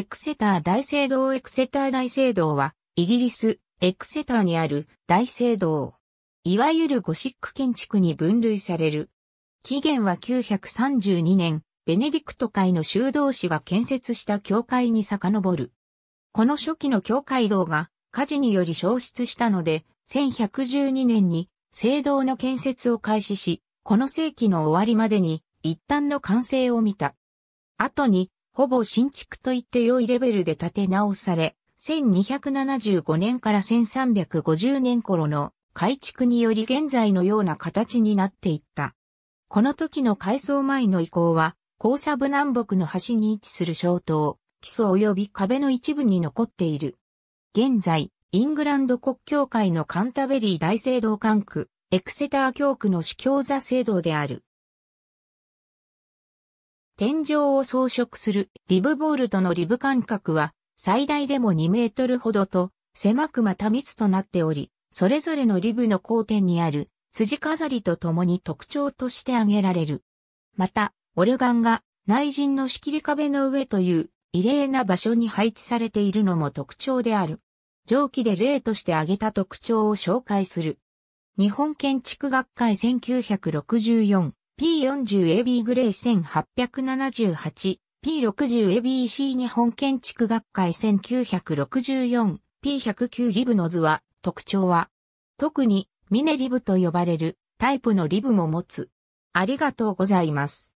エクセター大聖堂エクセター大聖堂は、イギリス、エクセターにある大聖堂。いわゆるゴシック建築に分類される。起源は932年、ベネディクト会の修道士が建設した教会に遡る。この初期の教会堂が火事により消失したので、1112年に聖堂の建設を開始し、この世紀の終わりまでに一旦の完成を見た。後にほぼ新築と言って良いレベルで建て直され、1275年から1350年頃の改築により現在のような形になっていった。この時の改装前の遺構は、交差部南北の端に位置する小島、基礎及び壁の一部に残っている。現在、イングランド国教会のカンタベリー大聖堂管区、エクセター教区の主教座聖堂である。天井を装飾するリブボールトのリブ間隔は最大でも2メートルほどと狭くまた密となっており、それぞれのリブの交点にある辻飾りとともに特徴として挙げられる。また、オルガンが内陣の仕切り壁の上という異例な場所に配置されているのも特徴である。上記で例として挙げた特徴を紹介する。日本建築学会1964 P40AB グレー1878、P60ABC 日本建築学会1964、P109 リブの図は、特徴は、特にミネリブと呼ばれるタイプのリブも持つ。ありがとうございます。